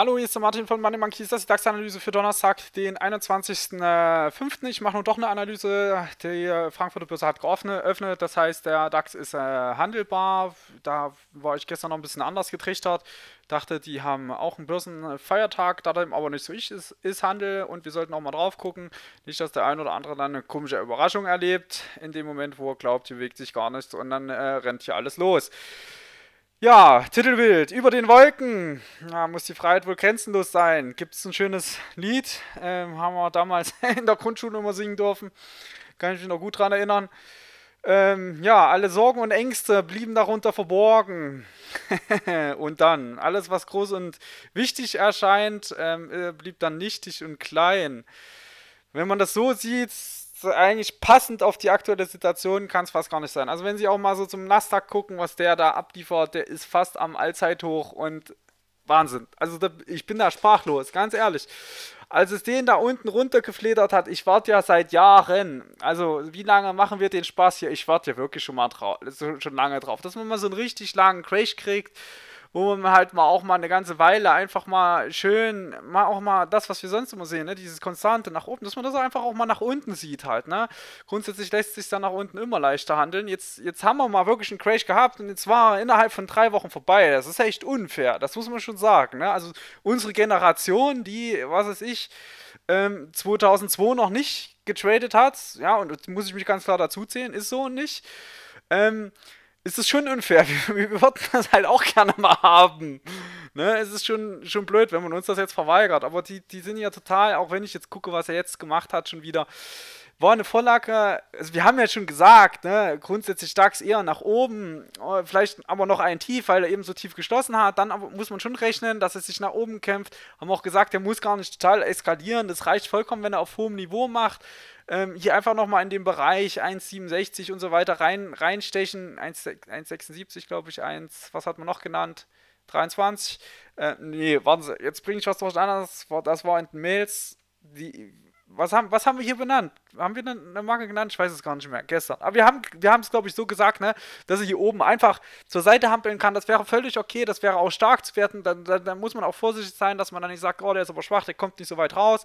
Hallo, hier ist der Martin von Money Monkeys. Das ist die DAX-Analyse für Donnerstag, den 21.05. Ich mache nur doch eine Analyse. Die äh, Frankfurter Börse hat geöffnet. Das heißt, der DAX ist äh, handelbar. Da war ich gestern noch ein bisschen anders getrichtert. Dachte, die haben auch einen Börsenfeiertag. Da dem aber nicht so ich ist, ist Handel. Und wir sollten auch mal drauf gucken. Nicht, dass der ein oder andere dann eine komische Überraschung erlebt. In dem Moment, wo er glaubt, hier bewegt sich gar nichts. Und dann äh, rennt hier alles los. Ja, Titelbild, über den Wolken. Ja, muss die Freiheit wohl grenzenlos sein. Gibt es ein schönes Lied, ähm, haben wir damals in der Grundschule immer singen dürfen. Kann ich mich noch gut daran erinnern. Ähm, ja, alle Sorgen und Ängste blieben darunter verborgen. und dann, alles, was groß und wichtig erscheint, ähm, äh, blieb dann nichtig und klein. Wenn man das so sieht, eigentlich passend auf die aktuelle Situation, kann es fast gar nicht sein. Also wenn Sie auch mal so zum Nasdaq gucken, was der da abliefert, der ist fast am Allzeithoch und Wahnsinn. Also da, ich bin da sprachlos, ganz ehrlich. Als es den da unten runtergefledert hat, ich warte ja seit Jahren. Also, wie lange machen wir den Spaß hier? Ich warte ja wirklich schon mal drauf, schon lange drauf. Dass man mal so einen richtig langen Crash kriegt, wo man halt mal auch mal eine ganze Weile einfach mal schön, mal auch mal das, was wir sonst immer sehen, ne? dieses Konstante nach oben, dass man das einfach auch mal nach unten sieht halt. Ne? Grundsätzlich lässt sich dann nach unten immer leichter handeln. Jetzt, jetzt haben wir mal wirklich einen Crash gehabt und jetzt war innerhalb von drei Wochen vorbei. Das ist echt unfair, das muss man schon sagen. Ne? Also unsere Generation, die, was weiß ich, 2002 ähm, noch nicht getradet hat, ja, und muss ich mich ganz klar dazu zählen, ist so und nicht. Ähm, ist es schon unfair. Wir, wir würden das halt auch gerne mal haben. Ne? Es ist schon, schon blöd, wenn man uns das jetzt verweigert. Aber die, die sind ja total, auch wenn ich jetzt gucke, was er jetzt gemacht hat, schon wieder Worne Vollacker, also wir haben ja schon gesagt, ne, grundsätzlich DAX eher nach oben, äh, vielleicht aber noch ein Tief, weil er eben so tief geschlossen hat. Dann muss man schon rechnen, dass er sich nach oben kämpft. Haben auch gesagt, er muss gar nicht total eskalieren. Das reicht vollkommen, wenn er auf hohem Niveau macht. Ähm, hier einfach nochmal in den Bereich 1,67 und so weiter rein, reinstechen. 1,76 glaube ich, 1, was hat man noch genannt? 23. Äh, nee, warten Sie, jetzt bringe ich was durcheinander. Das das war in den Mails. Die, was, haben, was haben wir hier benannt? haben wir eine Marke genannt? Ich weiß es gar nicht mehr. Gestern. Aber wir haben wir es, glaube ich, so gesagt, ne, dass er hier oben einfach zur Seite hampeln kann. Das wäre völlig okay. Das wäre auch stark zu werden. Dann, dann, dann, muss man auch vorsichtig sein, dass man dann nicht sagt, oh, der ist aber schwach, der kommt nicht so weit raus.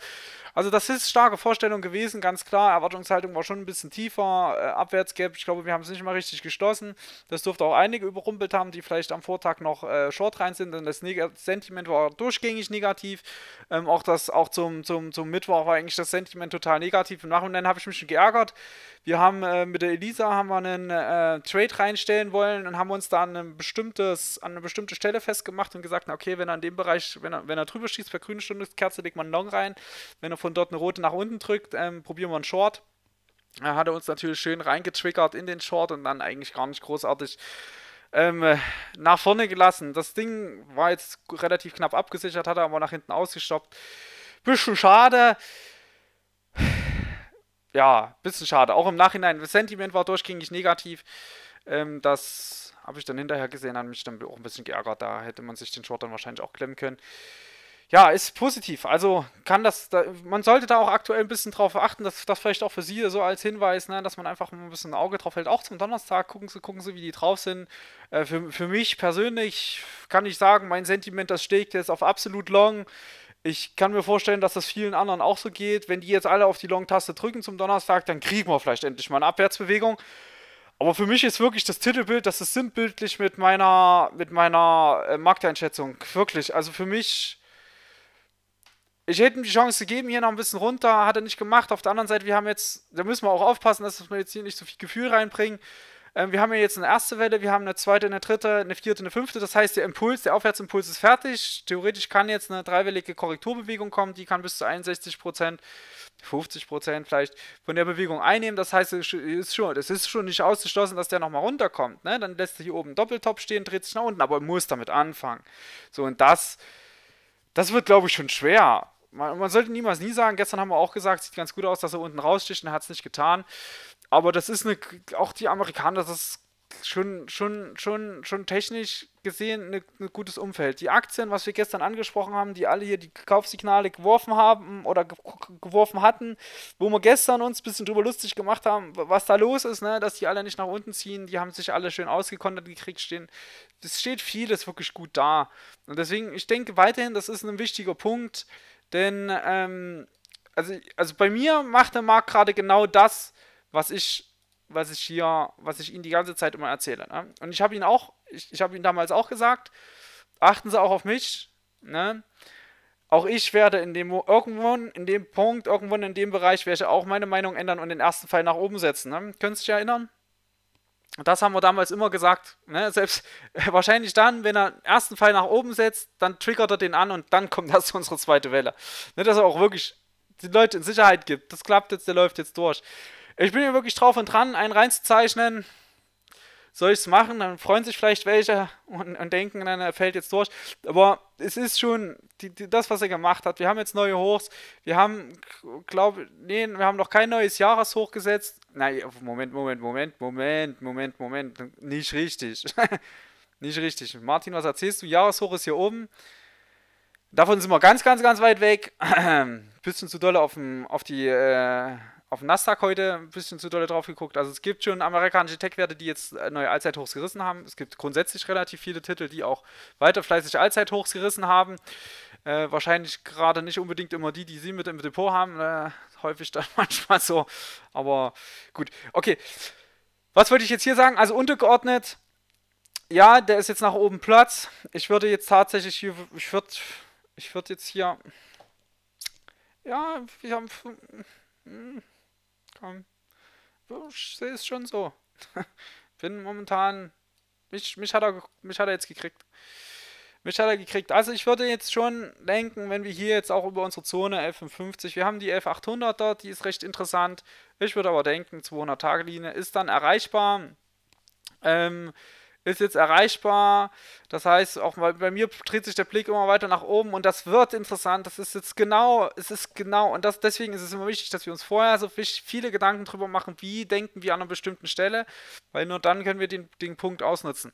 Also, das ist starke Vorstellung gewesen, ganz klar. Erwartungshaltung war schon ein bisschen tiefer. Äh, Abwärtsgap, ich glaube, wir haben es nicht mal richtig geschlossen. Das durfte auch einige überrumpelt haben, die vielleicht am Vortag noch äh, short rein sind. Denn das Neg Sentiment war durchgängig negativ. Ähm, auch das, auch zum, zum, zum Mittwoch war eigentlich das Sentiment total negativ. Im Nachhinein dann habe ich mich schon geärgert. Wir haben äh, mit der Elisa haben wir einen äh, Trade reinstellen wollen und haben uns da an, ein bestimmtes, an eine bestimmte Stelle festgemacht und gesagt, na okay, wenn er in dem Bereich, wenn er, wenn er drüber schießt, per grüne Stundeskerze legt man einen Long rein. Wenn er von dort eine rote nach unten drückt, ähm, probieren wir einen Short. Er hat uns natürlich schön reingetriggert in den Short und dann eigentlich gar nicht großartig ähm, nach vorne gelassen. Das Ding war jetzt relativ knapp abgesichert, hat er aber nach hinten ausgestoppt. Bisschen schade ja, ein bisschen schade. Auch im Nachhinein, das Sentiment war durchgängig negativ. Ähm, das habe ich dann hinterher gesehen, hat mich dann auch ein bisschen geärgert. Da hätte man sich den Short dann wahrscheinlich auch klemmen können. Ja, ist positiv. Also kann das, da, man sollte da auch aktuell ein bisschen drauf achten, dass das vielleicht auch für Sie so als Hinweis, ne, dass man einfach ein bisschen ein Auge drauf hält. Auch zum Donnerstag gucken Sie, gucken Sie, wie die drauf sind. Äh, für, für mich persönlich kann ich sagen, mein Sentiment, das steigt jetzt auf absolut long. Ich kann mir vorstellen, dass das vielen anderen auch so geht. Wenn die jetzt alle auf die Long-Taste drücken zum Donnerstag, dann kriegen wir vielleicht endlich mal eine Abwärtsbewegung. Aber für mich ist wirklich das Titelbild, das ist sinnbildlich mit meiner, mit meiner äh, Markteinschätzung. Wirklich. Also für mich, ich hätte ihm die Chance gegeben, hier noch ein bisschen runter, hat er nicht gemacht. Auf der anderen Seite, wir haben jetzt, da müssen wir auch aufpassen, dass wir jetzt hier nicht so viel Gefühl reinbringen. Ähm, wir haben ja jetzt eine erste Welle, wir haben eine zweite, eine dritte, eine vierte, eine fünfte. Das heißt, der Impuls, der Aufwärtsimpuls ist fertig. Theoretisch kann jetzt eine dreiwellige Korrekturbewegung kommen, die kann bis zu 61 Prozent, 50 Prozent vielleicht von der Bewegung einnehmen. Das heißt, es ist schon, es ist schon nicht ausgeschlossen, dass der nochmal runterkommt. Ne? Dann lässt er hier oben Doppeltop stehen, dreht sich nach unten, aber muss damit anfangen. So, und das, das wird, glaube ich, schon schwer. Man, man, sollte niemals nie sagen, gestern haben wir auch gesagt, sieht ganz gut aus, dass er unten raussticht und hat es nicht getan. Aber das ist eine, auch die Amerikaner, das ist schon, schon, schon, schon technisch gesehen ein ne, gutes Umfeld. Die Aktien, was wir gestern angesprochen haben, die alle hier die Kaufsignale geworfen haben oder geworfen hatten, wo wir gestern uns ein bisschen drüber lustig gemacht haben, was da los ist, ne? dass die alle nicht nach unten ziehen, die haben sich alle schön ausgekontert gekriegt, stehen. Es steht vieles wirklich gut da. Und deswegen, ich denke weiterhin, das ist ein wichtiger Punkt, denn ähm, also, also bei mir macht der Markt gerade genau das, was ich, was ich hier, was ich ihnen die ganze Zeit immer erzähle. Ne? Und ich habe ihnen auch, ich, ich habe ihnen damals auch gesagt, achten Sie auch auf mich. Ne? Auch ich werde in dem irgendwann in dem Punkt, irgendwann in dem Bereich, werde ich auch meine Meinung ändern und den ersten Fall nach oben setzen. Ne? Können Sie sich erinnern? Das haben wir damals immer gesagt. Ne? Selbst wahrscheinlich dann, wenn er den ersten Fall nach oben setzt, dann triggert er den an und dann kommt das zu unserer zweite Welle. Ne? Dass er auch wirklich die Leute in Sicherheit gibt. Das klappt jetzt, der läuft jetzt durch. Ich bin hier wirklich drauf und dran, einen reinzuzeichnen. Soll ich es machen? Dann freuen sich vielleicht welche und, und denken, dann er fällt jetzt durch. Aber es ist schon die, die, das, was er gemacht hat. Wir haben jetzt neue Hochs. Wir haben, glaube nee, wir haben noch kein neues Jahreshoch gesetzt. Nein, Moment, Moment, Moment, Moment, Moment, Moment. Nicht richtig. Nicht richtig. Martin, was erzählst du? Jahreshoch ist hier oben. Davon sind wir ganz, ganz, ganz weit weg. Bisschen zu doll auf, dem, auf die. Äh auf den Nasdaq heute ein bisschen zu doll drauf geguckt. Also es gibt schon amerikanische Tech-Werte, die jetzt äh, neue Allzeithochs gerissen haben. Es gibt grundsätzlich relativ viele Titel, die auch weiter fleißig Allzeithochs gerissen haben. Äh, wahrscheinlich gerade nicht unbedingt immer die, die Sie mit im Depot haben. Äh, häufig dann manchmal so. Aber gut, okay. Was wollte ich jetzt hier sagen? Also untergeordnet, ja, der ist jetzt nach oben Platz. Ich würde jetzt tatsächlich hier, ich würde, ich würde jetzt hier, ja, wir haben... Mm ähm, ich sehe es schon so. Bin momentan. Mich, mich, hat er, mich hat er jetzt gekriegt. Mich hat er gekriegt. Also ich würde jetzt schon denken, wenn wir hier jetzt auch über unsere Zone 1150, wir haben die 11800er, die ist recht interessant. Ich würde aber denken, 200 Tage Linie ist dann erreichbar. Ähm, ist jetzt erreichbar. Das heißt, auch bei mir dreht sich der Blick immer weiter nach oben und das wird interessant. Das ist jetzt genau, es ist genau und das, deswegen ist es immer wichtig, dass wir uns vorher so viele Gedanken drüber machen, wie denken wir an einer bestimmten Stelle, weil nur dann können wir den, den Punkt ausnutzen.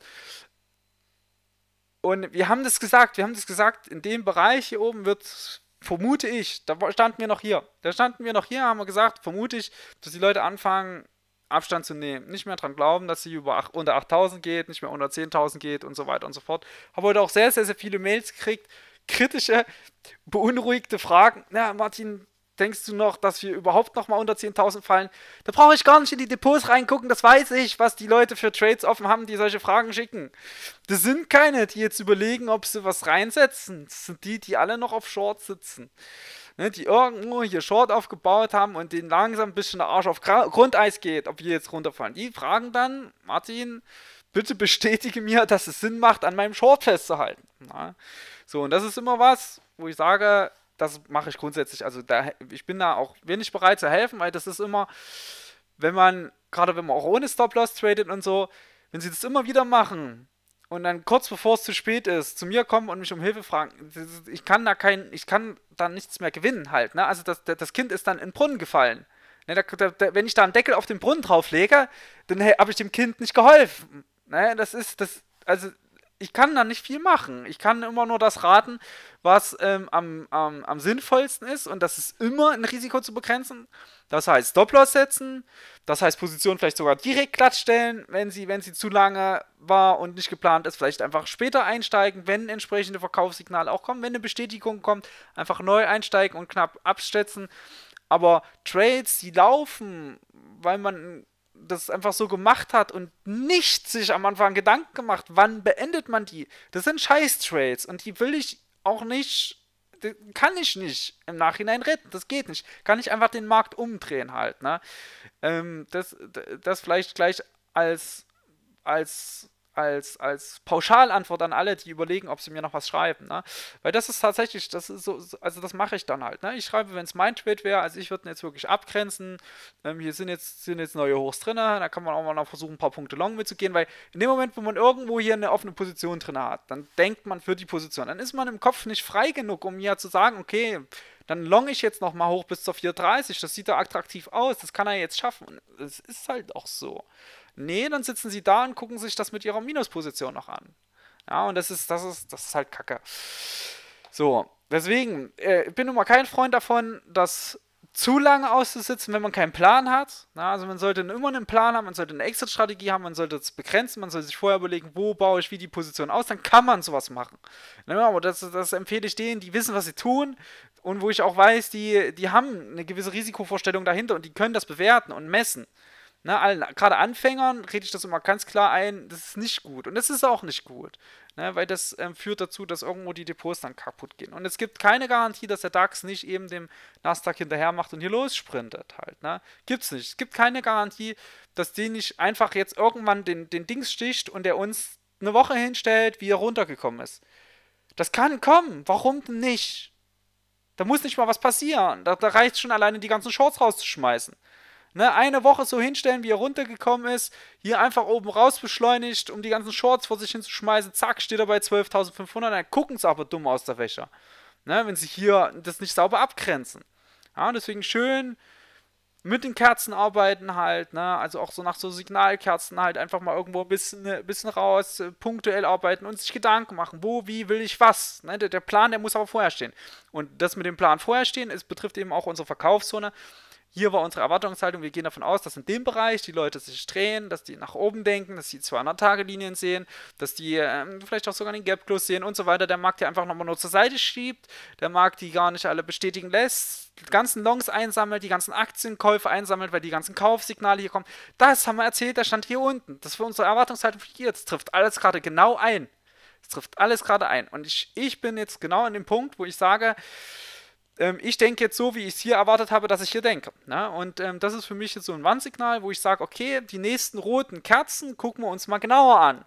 Und wir haben das gesagt, wir haben das gesagt, in dem Bereich hier oben wird, vermute ich, da standen wir noch hier, da standen wir noch hier, haben wir gesagt, vermute ich, dass die Leute anfangen, Abstand zu nehmen, nicht mehr dran glauben, dass sie über 8, unter 8000 geht, nicht mehr unter 10.000 geht und so weiter und so fort. Habe heute auch sehr, sehr, sehr viele Mails gekriegt, kritische, beunruhigte Fragen. Na, Martin, denkst du noch, dass wir überhaupt noch mal unter 10.000 fallen? Da brauche ich gar nicht in die Depots reingucken, das weiß ich, was die Leute für Trades offen haben, die solche Fragen schicken. Das sind keine, die jetzt überlegen, ob sie was reinsetzen. Das sind die, die alle noch auf Short sitzen. Ne, die irgendwo hier Short aufgebaut haben und denen langsam ein bisschen der Arsch auf Gra Grundeis geht, ob wir jetzt runterfallen. Die fragen dann, Martin, bitte bestätige mir, dass es Sinn macht, an meinem Short festzuhalten. Na? So, und das ist immer was, wo ich sage, das mache ich grundsätzlich. Also da, ich bin da auch wenig bereit zu helfen, weil das ist immer, wenn man, gerade wenn man auch ohne Stop-Loss tradet und so, wenn sie das immer wieder machen und dann kurz bevor es zu spät ist, zu mir kommen und mich um Hilfe fragen, ich kann da kein, ich kann da nichts mehr gewinnen halt. Ne? Also das, das Kind ist dann in den Brunnen gefallen. Ne, da, da, wenn ich da einen Deckel auf den Brunnen drauflege, dann hey, habe ich dem Kind nicht geholfen. Ne, das ist, das, also ich kann da nicht viel machen. Ich kann immer nur das raten, was ähm, am, am, am sinnvollsten ist. Und das ist immer ein Risiko zu begrenzen. Das heißt, Doppler setzen. Das heißt, Position vielleicht sogar direkt glattstellen, wenn sie, wenn sie zu lange war und nicht geplant ist. Vielleicht einfach später einsteigen, wenn entsprechende Verkaufssignale auch kommen. Wenn eine Bestätigung kommt, einfach neu einsteigen und knapp abschätzen. Aber Trades, die laufen, weil man das einfach so gemacht hat und nicht sich am Anfang Gedanken gemacht, wann beendet man die. Das sind Scheiß-Trades und die will ich auch nicht, kann ich nicht im Nachhinein retten. Das geht nicht. Kann ich einfach den Markt umdrehen halt. Ne? Ähm, das, das vielleicht gleich als, als als, als Pauschalantwort an alle, die überlegen, ob sie mir noch was schreiben. Ne? Weil das ist tatsächlich, das ist so, also das mache ich dann halt. Ne? Ich schreibe, wenn es mein Tweet wäre, also ich würde ihn jetzt wirklich abgrenzen. Ähm, hier sind jetzt, sind jetzt neue Hochs drin, ne? da kann man auch mal noch versuchen, ein paar Punkte long mitzugehen, weil in dem Moment, wo man irgendwo hier eine offene Position drin hat, dann denkt man für die Position. Dann ist man im Kopf nicht frei genug, um ja zu sagen, okay, dann long ich jetzt nochmal hoch bis zur 430, das sieht da attraktiv aus, das kann er jetzt schaffen. es ist halt auch so. Nee, dann sitzen sie da und gucken sich das mit ihrer Minusposition noch an. Ja, und das ist, das ist, das ist halt Kacke. So, deswegen, äh, ich bin nun mal kein Freund davon, dass zu lange auszusitzen, wenn man keinen Plan hat. Na, also man sollte immer einen Plan haben, man sollte eine Exit-Strategie haben, man sollte es begrenzen, man sollte sich vorher überlegen, wo baue ich wie die Position aus, dann kann man sowas machen. Ja, aber das, das, empfehle ich denen, die wissen, was sie tun und wo ich auch weiß, die, die haben eine gewisse Risikovorstellung dahinter und die können das bewerten und messen. Ne, Gerade Anfängern rede ich das immer ganz klar ein, das ist nicht gut. Und das ist auch nicht gut. Ne, weil das ähm, führt dazu, dass irgendwo die Depots dann kaputt gehen. Und es gibt keine Garantie, dass der DAX nicht eben dem Nasdaq hinterher macht und hier lossprintet halt. Ne? Gibt's nicht. Es gibt keine Garantie, dass die nicht einfach jetzt irgendwann den, den Dings sticht und der uns eine Woche hinstellt, wie er runtergekommen ist. Das kann kommen. Warum denn nicht? Da muss nicht mal was passieren. Da, da reicht schon alleine, die ganzen Shorts rauszuschmeißen. Ne, eine Woche so hinstellen, wie er runtergekommen ist. Hier einfach oben raus beschleunigt, um die ganzen Shorts vor sich hinzuschmeißen. Zack, steht er bei 12.500. Dann gucken sie aber dumm aus der Wäsche. Ne, wenn sie hier das nicht sauber abgrenzen. Ja, deswegen schön mit den Kerzen arbeiten halt. Ne, also auch so nach so Signalkerzen halt einfach mal irgendwo ein bisschen, äh, bisschen raus, äh, punktuell arbeiten und sich Gedanken machen. Wo, wie will ich was? Ne, der, der Plan, der muss aber vorher stehen. Und das mit dem Plan vorher stehen, es betrifft eben auch unsere Verkaufszone hier war unsere Erwartungshaltung, wir gehen davon aus, dass in dem Bereich die Leute sich drehen, dass die nach oben denken, dass die 200-Tage-Linien sehen, dass die ähm, vielleicht auch sogar den gap close sehen und so weiter. Der Markt, der einfach nochmal nur zur Seite schiebt, der Markt, die gar nicht alle bestätigen lässt, die ganzen Longs einsammelt, die ganzen Aktienkäufe einsammelt, weil die ganzen Kaufsignale hier kommen. Das haben wir erzählt, der stand hier unten. Das war unsere Erwartungshaltung für jetzt. Trifft alles gerade genau ein. Es trifft alles gerade ein. Und ich, ich bin jetzt genau an dem Punkt, wo ich sage, ähm, ich denke jetzt so, wie ich es hier erwartet habe, dass ich hier denke. Ne? Und ähm, das ist für mich jetzt so ein Warnsignal, wo ich sage, okay, die nächsten roten Kerzen gucken wir uns mal genauer an.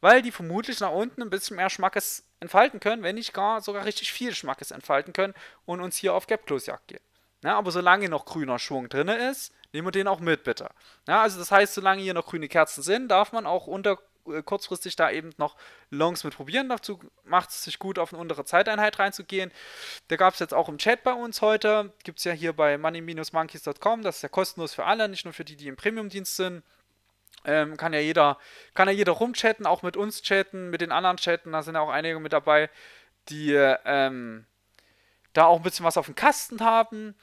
Weil die vermutlich nach unten ein bisschen mehr Schmackes entfalten können, wenn nicht gar sogar richtig viel Schmackes entfalten können und uns hier auf Gap-Close-Jagd gehen. Ne? Aber solange noch grüner Schwung drin ist, nehmen wir den auch mit, bitte. Ja, ne? also das heißt, solange hier noch grüne Kerzen sind, darf man auch unter äh, kurzfristig da eben noch Longs mit probieren. Dazu macht es sich gut, auf eine untere Zeiteinheit reinzugehen. Da gab es jetzt auch im Chat bei uns heute, gibt es ja hier bei money-monkeys.com, das ist ja kostenlos für alle, nicht nur für die, die im Premium-Dienst sind. Ähm, kann ja jeder, kann ja jeder rumchatten, auch mit uns chatten, mit den anderen chatten, da sind ja auch einige mit dabei, die ähm, da auch ein bisschen was auf dem Kasten haben.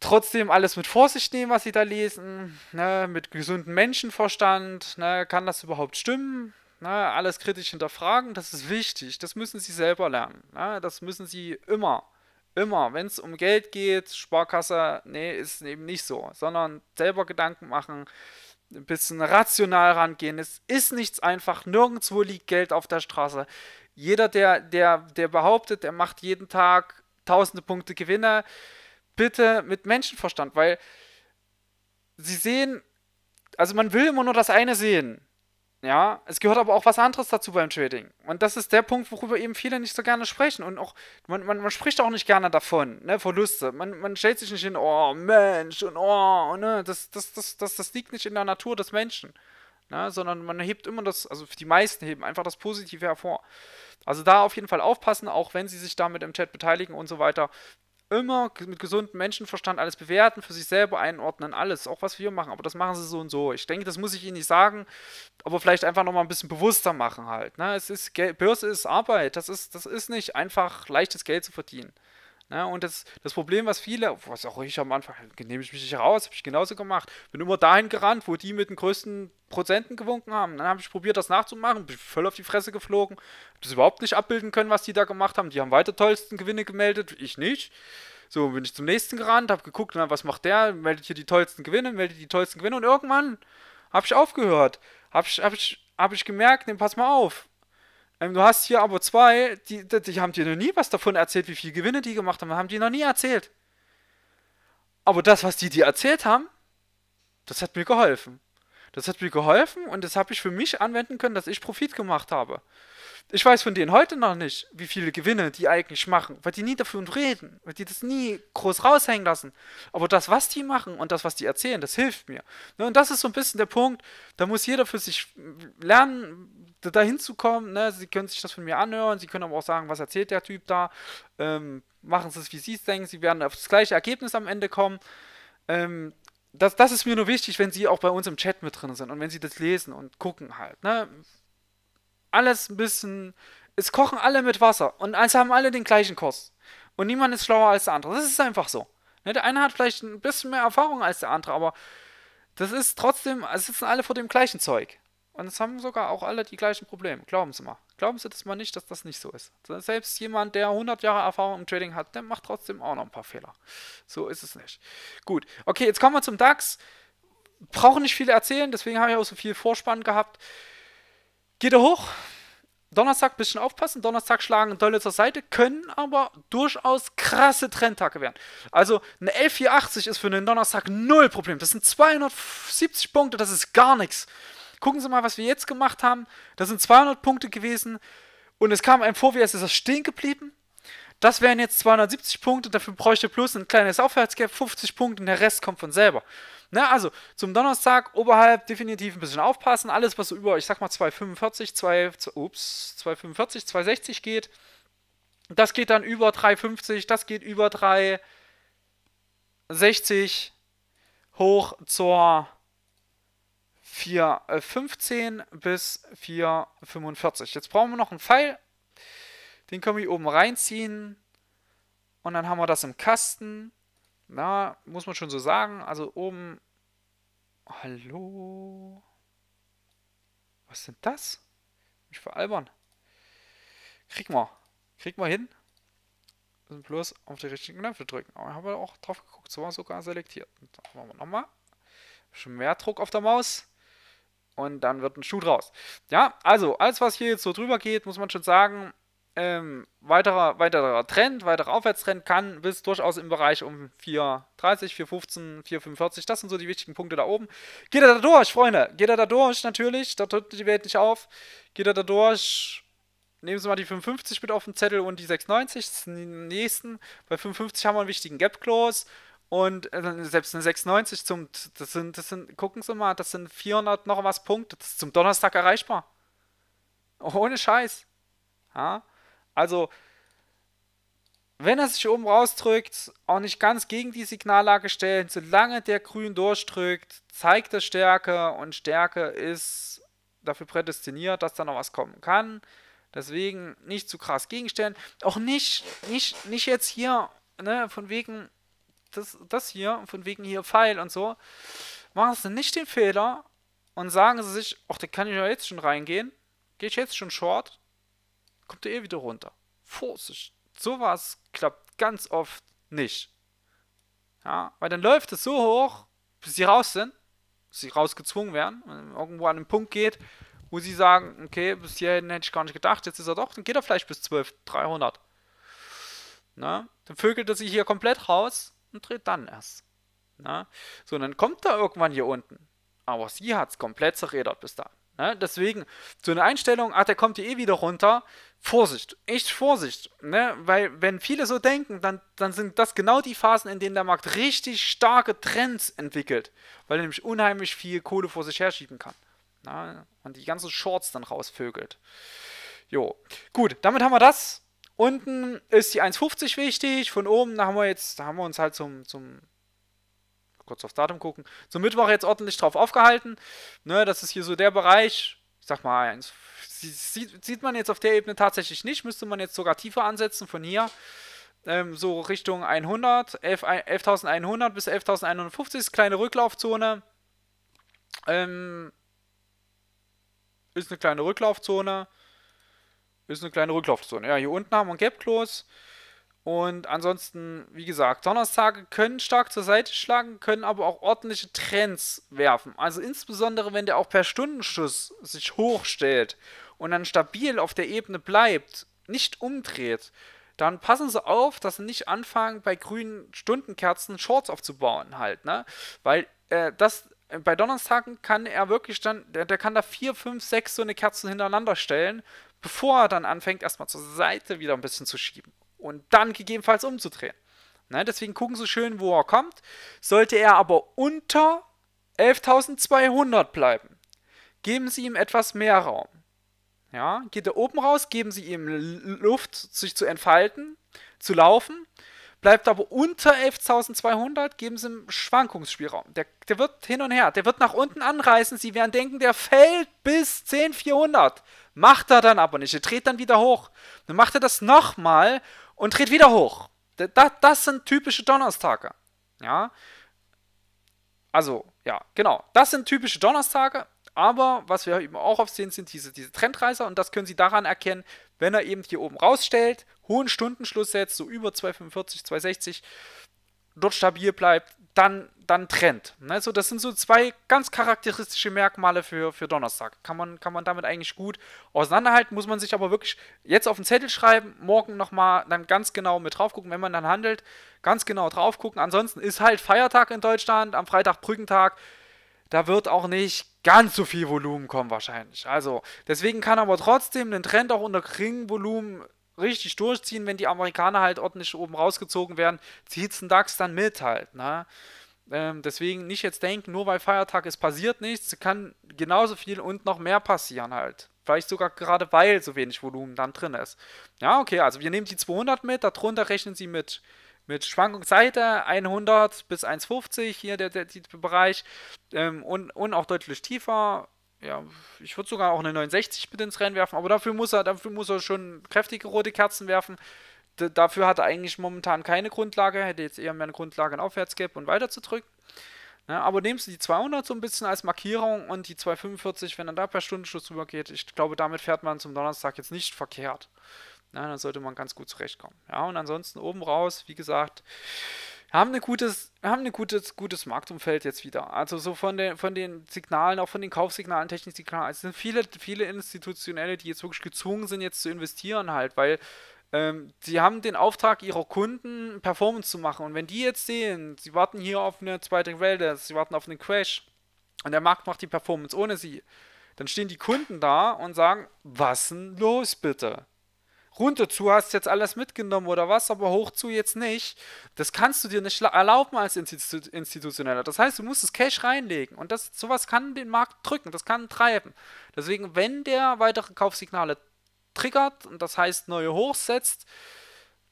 Trotzdem alles mit Vorsicht nehmen, was sie da lesen, ne? mit gesundem Menschenverstand, ne? kann das überhaupt stimmen? Ne? Alles kritisch hinterfragen, das ist wichtig, das müssen sie selber lernen, ne? das müssen sie immer, immer, wenn es um Geld geht, Sparkasse, nee, ist eben nicht so, sondern selber Gedanken machen, ein bisschen rational rangehen. Es ist nichts einfach. Nirgendwo liegt Geld auf der Straße. Jeder, der, der, der behauptet, er macht jeden Tag tausende Punkte Gewinne, bitte mit Menschenverstand, weil sie sehen, also man will immer nur das eine sehen. Ja, es gehört aber auch was anderes dazu beim Trading. Und das ist der Punkt, worüber eben viele nicht so gerne sprechen. Und auch, man, man, man spricht auch nicht gerne davon, ne, Verluste. Man, man stellt sich nicht hin, oh Mensch, und oh, ne, das, das, das, das, das liegt nicht in der Natur des Menschen. Ne, sondern man hebt immer das, also die meisten heben einfach das Positive hervor. Also da auf jeden Fall aufpassen, auch wenn sie sich damit im Chat beteiligen und so weiter immer mit gesundem Menschenverstand alles bewerten, für sich selber einordnen, alles, auch was wir machen. Aber das machen sie so und so. Ich denke, das muss ich Ihnen nicht sagen, aber vielleicht einfach nochmal ein bisschen bewusster machen halt. Ne? Es ist Börse ist Arbeit, das ist, das ist nicht einfach leichtes Geld zu verdienen. Ja, ne? und das, das Problem, was viele, was auch ich am Anfang, nehme ich mich nicht raus, habe ich genauso gemacht. Bin immer dahin gerannt, wo die mit den größten Prozenten gewunken haben. Dann habe ich probiert, das nachzumachen, bin voll auf die Fresse geflogen, habe das überhaupt nicht abbilden können, was die da gemacht haben. Die haben weiter tollsten Gewinne gemeldet, ich nicht. So, bin ich zum nächsten gerannt, habe geguckt, na, was macht der, meldet hier die tollsten Gewinne, meldet die tollsten Gewinne und irgendwann habe ich aufgehört. Habe ich, hab ich, hab ich gemerkt, ne, pass mal auf, ähm, du hast hier aber zwei, die, die, die, haben dir noch nie was davon erzählt, wie viel Gewinne die gemacht haben, haben die noch nie erzählt. Aber das, was die dir erzählt haben, das hat mir geholfen. Das hat mir geholfen und das habe ich für mich anwenden können, dass ich Profit gemacht habe. Ich weiß von denen heute noch nicht, wie viele Gewinne die eigentlich machen, weil die nie davon reden, weil die das nie groß raushängen lassen. Aber das, was die machen und das, was die erzählen, das hilft mir. Ne, und das ist so ein bisschen der Punkt, da muss jeder für sich lernen, da hinzukommen. Ne? Sie können sich das von mir anhören, sie können aber auch sagen, was erzählt der Typ da, ähm, machen sie es, wie sie es denken, sie werden auf das gleiche Ergebnis am Ende kommen. Ähm, das, das ist mir nur wichtig, wenn sie auch bei uns im Chat mit drin sind und wenn sie das lesen und gucken halt. Ne? Alles ein bisschen. Es kochen alle mit Wasser und es haben alle den gleichen Kurs. Und niemand ist schlauer als der andere. Das ist einfach so. Ne? Der eine hat vielleicht ein bisschen mehr Erfahrung als der andere, aber das ist trotzdem, es sitzen alle vor dem gleichen Zeug. Und es haben sogar auch alle die gleichen Probleme. Glauben Sie mal. Glauben Sie das mal nicht, dass das nicht so ist. Selbst jemand, der 100 Jahre Erfahrung im Trading hat, der macht trotzdem auch noch ein paar Fehler. So ist es nicht. Gut. Okay, jetzt kommen wir zum DAX. Brauche nicht viel erzählen, deswegen habe ich auch so viel Vorspann gehabt. Geht er hoch. Donnerstag ein bisschen aufpassen. Donnerstag schlagen Dollar zur Seite, können aber durchaus krasse Trendtage werden. Also eine 11,480 ist für einen Donnerstag null Problem. Das sind 270 Punkte, das ist gar nichts gucken Sie mal, was wir jetzt gemacht haben. Das sind 200 Punkte gewesen und es kam einem vor, wie als ist das stehen geblieben. Das wären jetzt 270 Punkte, dafür bräuchte plus ein kleines Aufwärtsgap, 50 Punkte und der Rest kommt von selber. Na, ne, also zum Donnerstag oberhalb definitiv ein bisschen aufpassen. Alles, was so über, ich sag mal 245, 2, ups, 245, 260 geht, das geht dann über 350, das geht über 360 hoch zur 4,15 äh, bis 4,45. Jetzt brauchen wir noch einen Pfeil. Den können wir oben reinziehen. Und dann haben wir das im Kasten. Na, muss man schon so sagen. Also oben... Hallo? Was sind das? Mich veralbern. Krieg mal. Krieg mal hin. Und bloß auf die richtigen Knöpfe drücken. Aber haben wir auch drauf geguckt. So war sogar selektiert. Und dann machen wir nochmal. Schon mehr Druck auf der Maus und dann wird ein Schuh draus. Ja, also alles, was hier jetzt so drüber geht, muss man schon sagen, ähm, weiterer, weiterer Trend, weiterer Aufwärtstrend kann bis durchaus im Bereich um 4,30, 4,15, 4,45, das sind so die wichtigen Punkte da oben. Geht er da durch, Freunde? Geht er da durch, natürlich, da drückt die Welt nicht auf. Geht er da durch, nehmen Sie mal die 5,50 mit auf den Zettel und die 6,90, das ist den nächsten. Bei 5,50 haben wir einen wichtigen Gap-Close. Und äh, selbst eine 96 zum, das sind, das sind, gucken Sie mal, das sind 400 noch was Punkte. Das ist zum Donnerstag erreichbar. Ohne Scheiß. Ja? Also, wenn er sich oben rausdrückt, auch nicht ganz gegen die Signallage stellen, solange der Grün durchdrückt, zeigt er Stärke und Stärke ist dafür prädestiniert, dass da noch was kommen kann. Deswegen nicht zu krass gegenstellen. Auch nicht, nicht, nicht jetzt hier, ne, von wegen, das, das hier, von wegen hier Pfeil und so, machen sie nicht den Fehler und sagen sie sich, ach, da kann ich ja jetzt schon reingehen, gehe ich jetzt schon short, kommt er eh wieder runter. Vorsicht. Sowas klappt ganz oft nicht. Ja, weil dann läuft es so hoch, bis sie raus sind, bis sie rausgezwungen werden, irgendwo an einen Punkt geht, wo sie sagen, okay, bis hierhin hätte ich gar nicht gedacht, jetzt ist er doch, dann geht er vielleicht bis 12, 300. Na, dann vögelt er sich hier komplett raus und dreht dann erst. Na? Ne? So, und dann kommt er irgendwann hier unten. Aber sie hat es komplett zerredert bis da. Ne? Deswegen, so eine Einstellung, ach, der kommt hier eh wieder runter. Vorsicht, echt Vorsicht. Ne? Weil, wenn viele so denken, dann, dann sind das genau die Phasen, in denen der Markt richtig starke Trends entwickelt. Weil er nämlich unheimlich viel Kohle vor sich herschieben kann. Na? Ne? Und die ganzen Shorts dann rausvögelt. Jo, gut, damit haben wir das. Unten ist die 1,50 wichtig. Von oben da haben wir jetzt, da haben wir uns halt zum, zum kurz aufs Datum gucken, zum Mittwoch jetzt ordentlich drauf aufgehalten. Ne, das ist hier so der Bereich, ich sag mal, sieht, sieht man jetzt auf der Ebene tatsächlich nicht, müsste man jetzt sogar tiefer ansetzen von hier. Ähm, so Richtung 100, 11.100 11 bis 11.150, ist kleine Rücklaufzone. Ähm, ist eine kleine Rücklaufzone. Ist eine kleine Rücklaufzone. Ja, hier unten haben wir ein Gap-Close. Und ansonsten, wie gesagt, Donnerstage können stark zur Seite schlagen, können aber auch ordentliche Trends werfen. Also insbesondere, wenn der auch per Stundenschuss sich hochstellt und dann stabil auf der Ebene bleibt, nicht umdreht, dann passen sie auf, dass sie nicht anfangen, bei grünen Stundenkerzen Shorts aufzubauen halt, ne? Weil äh, das bei Donnerstagen kann er wirklich dann, der, der kann da vier, fünf, sechs so eine Kerzen hintereinander stellen, bevor er dann anfängt, erstmal zur Seite wieder ein bisschen zu schieben und dann gegebenenfalls umzudrehen. Ne? Deswegen gucken sie schön, wo er kommt. Sollte er aber unter 11.200 bleiben, geben sie ihm etwas mehr Raum. Ja, geht er oben raus, geben sie ihm Luft, sich zu entfalten, zu laufen bleibt aber unter 11.200, geben sie ihm Schwankungsspielraum. Der, der wird hin und her, der wird nach unten anreißen, sie werden denken, der fällt bis 10.400. Macht er dann aber nicht, er dreht dann wieder hoch. Dann macht er das nochmal und dreht wieder hoch. Das, das sind typische Donnerstage. Ja. Also, ja, genau. Das sind typische Donnerstage. Aber was wir eben auch oft sehen, sind diese, diese Trendreiser und das können Sie daran erkennen, wenn er eben hier oben rausstellt, hohen Stundenschluss setzt, so über 245, 260, dort stabil bleibt, dann, dann Trend. Also das sind so zwei ganz charakteristische Merkmale für, für Donnerstag. Kann man, kann man damit eigentlich gut auseinanderhalten, muss man sich aber wirklich jetzt auf den Zettel schreiben, morgen nochmal dann ganz genau mit drauf gucken, wenn man dann handelt, ganz genau drauf gucken. Ansonsten ist halt Feiertag in Deutschland, am Freitag Brückentag, da wird auch nicht ganz so viel Volumen kommen wahrscheinlich. Also deswegen kann aber trotzdem ein Trend auch unter geringem Volumen richtig durchziehen, wenn die Amerikaner halt ordentlich oben rausgezogen werden, zieht es ein DAX dann mit halt. Ne? Ähm, deswegen nicht jetzt denken, nur weil Feiertag ist, passiert nichts. Kann genauso viel und noch mehr passieren halt. Vielleicht sogar gerade weil so wenig Volumen dann drin ist. Ja, okay, also wir nehmen die 200 mit, darunter rechnen Sie mit mit Schwankungsseite 100 bis 1,50 hier der, der, der Bereich ähm, und, und auch deutlich tiefer. Ja, ich würde sogar auch eine 69 mit ins Rennen werfen, aber dafür muss er, dafür muss er schon kräftige rote Kerzen werfen. D dafür hat er eigentlich momentan keine Grundlage, hätte jetzt eher mehr eine Grundlage ein Aufwärtsgap und weiter zu drücken. Ja, aber nimmst du die 200 so ein bisschen als Markierung und die 245, wenn er da per Stundenschluss rübergeht, ich glaube, damit fährt man zum Donnerstag jetzt nicht verkehrt. Na, ne, dann sollte man ganz gut zurechtkommen. Ja, und ansonsten oben raus, wie gesagt, haben ein gutes, haben ein gutes, gutes Marktumfeld jetzt wieder. Also so von den, von den Signalen, auch von den Kaufsignalen, Techniksignalen. Also es sind viele, viele Institutionelle, die jetzt wirklich gezwungen sind, jetzt zu investieren halt, weil ähm, die haben den Auftrag ihrer Kunden, Performance zu machen. Und wenn die jetzt sehen, sie warten hier auf eine zweite Welle, sie warten auf einen Crash und der Markt macht die Performance ohne sie, dann stehen die Kunden da und sagen, was denn los bitte? runter zu hast jetzt alles mitgenommen oder was, aber hoch zu jetzt nicht. Das kannst du dir nicht erlauben als Institu Institutioneller. Das heißt, du musst das Cash reinlegen und das, sowas kann den Markt drücken, das kann treiben. Deswegen, wenn der weitere Kaufsignale triggert und das heißt neue hochsetzt,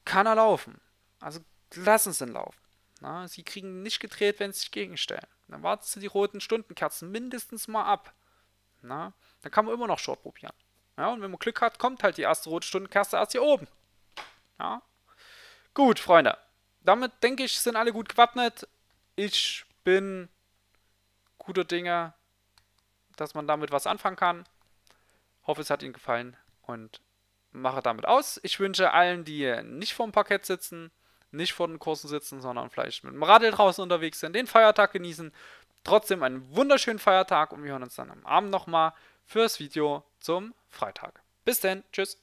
kann er laufen. Also lassen Sie ihn laufen. Na, ne? sie kriegen nicht gedreht, wenn sie sich gegenstellen. Dann wartest du die roten Stundenkerzen mindestens mal ab. Na, ne? dann kann man immer noch Short probieren. Ja, und wenn man Glück hat, kommt halt die erste Rotstundenkasse erst hier oben. Ja. Gut, Freunde. Damit, denke ich, sind alle gut gewappnet. Ich bin guter Dinge, dass man damit was anfangen kann. Hoffe, es hat Ihnen gefallen und mache damit aus. Ich wünsche allen, die nicht vor dem Parkett sitzen, nicht vor den Kursen sitzen, sondern vielleicht mit dem Radl draußen unterwegs sind, den Feiertag genießen. Trotzdem einen wunderschönen Feiertag und wir hören uns dann am Abend nochmal fürs Video zum Freitag. Bis dann, tschüss.